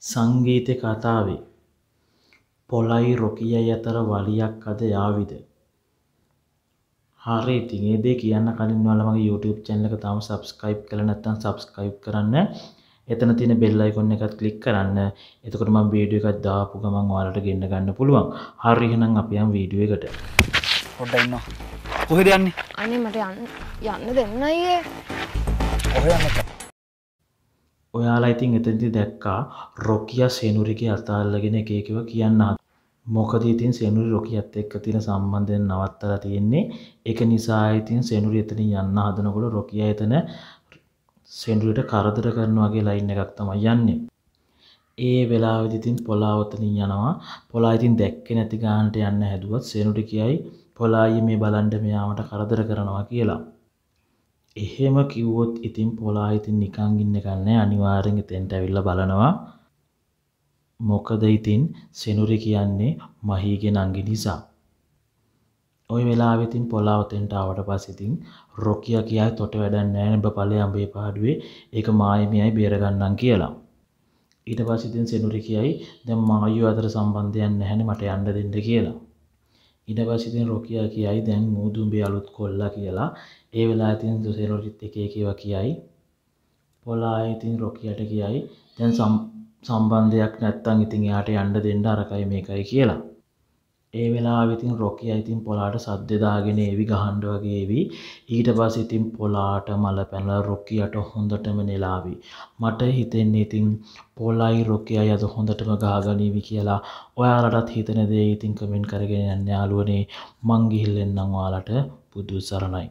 සංගීත කතාවේ. පොලයි රොකිය අතර වලියක් අද යාවිද. හරි තිගේදේ කියන්න කලින් වලමගේ YouTube චැනල එක තම සබස්කයිප් කළ නැත්තන් සබස්කයිප් කරන්න එතන තින බෙල්ලයි කොන්න එකත් කලික් කරන්න එතකටම බීඩිය එකත් දාපු ගමන් වාලට ගන්න ගන්න පුළුවන් හරිහෙනම් අපයම් වීඩිය එකට හොඩන්න කොහෙද යන්නේ අනේ මට යන්න යන්න දෙන්නයේ ඔහ යන්න ඔයාලා ඉතින් එතනදි දැක්කා රොකිය සෙනුරිගේ අතාල්ලගෙන එක එකව කියන්න මොකද ඉතින් සෙනුරි රොකියත් එක්ක තියෙන සම්බන්ධයෙන් නවත්තලා තියෙන්නේ ඒක නිසා ඉතින් සෙනුරි එතන යන්න හදනකොට රොකිය එතන සෙනුරිට කරදර කරනවා වගේ ලයින් එකක් තමයි යන්නේ ඒ වෙලාවෙදි ඉතින් පොලාවතනින් යනවා පොලා ඉතින් දැක්කේ නැති ගානට යන්න හැදුවත් සෙනුරි කියයි පොලායි මේ බලන්න මෙයාමට කරදර කරනවා කියලා එහෙම කිව්වොත් ඉතින් පොලා ඉතින් නිකං ඉන්න කන්නේ අනිවාරෙන් එතෙන්ට ඇවිල්ල බලනවා මොකද ඉතින් සෙනුරි කියන්නේ මහීගේ නංගි නිසා. ඔය වෙලාවෙතින් පොලාවතෙන්ට ආවට පස්සිතින් රොකිය කියයි තොට වැඩන්නෑ නැබ පලේ අම්බේ පාඩුවේ ඒක මායමයයි බේරගන්නන් කියලා. ඊට පස්සිතින් සෙනුරි කියයි දැම් මායු අතර සම්බන්ධයන්න හැන මට අන්ඩ දෙන්න කියලා. ඉට පසිතින් රොකිය කියයි දැන් මුදුම්බේ අලුත් කොල්ල කියලා ඒ වෙලා ඉතින් දුසෙරොටිත් එක කියව කියයි පොලා ඉතින් රොකියට කියයි දැන් සම්බන්ධයක් නැත්තං ඉතින් යාට අන්ඩ දෙන්න අරකයි මේකයි කියලා ඒ වෙලා විතින් රොකිය ඉතින් පොලාට සද්‍යදාගෙන ඒවි ගහන්ඩ වගේවී ඊට පස් ඉතින් පොලාට මල පැනල රොකියට හොඳටම නෙලාවී. මට හිතෙන්නේ ඉතින් පොල්ලයි රොකිය යද හොඳටම ගාගනීවි කියලා ඔයාලටත් හිතන දේ ඉතින් කමෙන් කරගෙන යන්න යාලුවනේ මංගිහිල්ලෙන්න්නම් වාලට පුදු සරණයි.